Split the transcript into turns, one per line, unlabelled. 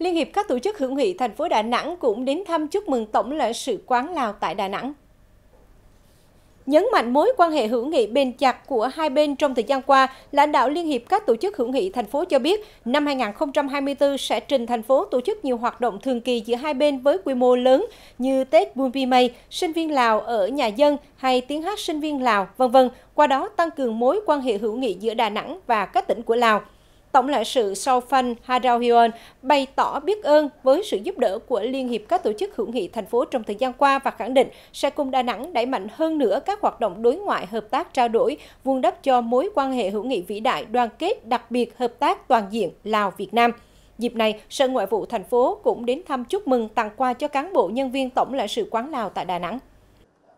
Liên hiệp các tổ chức hữu nghị thành phố Đà Nẵng cũng đến thăm chúc mừng Tổng lãnh sự quán Lào tại Đà Nẵng. Nhấn mạnh mối quan hệ hữu nghị bền chặt của hai bên trong thời gian qua, lãnh đạo Liên hiệp các tổ chức hữu nghị thành phố cho biết, năm 2024 sẽ trình thành phố tổ chức nhiều hoạt động thường kỳ giữa hai bên với quy mô lớn như Tết Bum May, sinh viên Lào ở nhà dân hay tiếng hát sinh viên Lào, vân vân, qua đó tăng cường mối quan hệ hữu nghị giữa Đà Nẵng và các tỉnh của Lào. Tổng lãnh sự Saofan Hadawion bày tỏ biết ơn với sự giúp đỡ của Liên hiệp các tổ chức hữu nghị thành phố trong thời gian qua và khẳng định sẽ cùng Đà Nẵng đẩy mạnh hơn nữa các hoạt động đối ngoại hợp tác trao đổi, vun đắp cho mối quan hệ hữu nghị vĩ đại đoàn kết đặc biệt hợp tác toàn diện Lào-Việt Nam. Dịp này, Sở Ngoại vụ thành phố cũng đến thăm chúc mừng tặng quà cho cán bộ nhân viên Tổng lãnh sự quán Lào tại Đà Nẵng.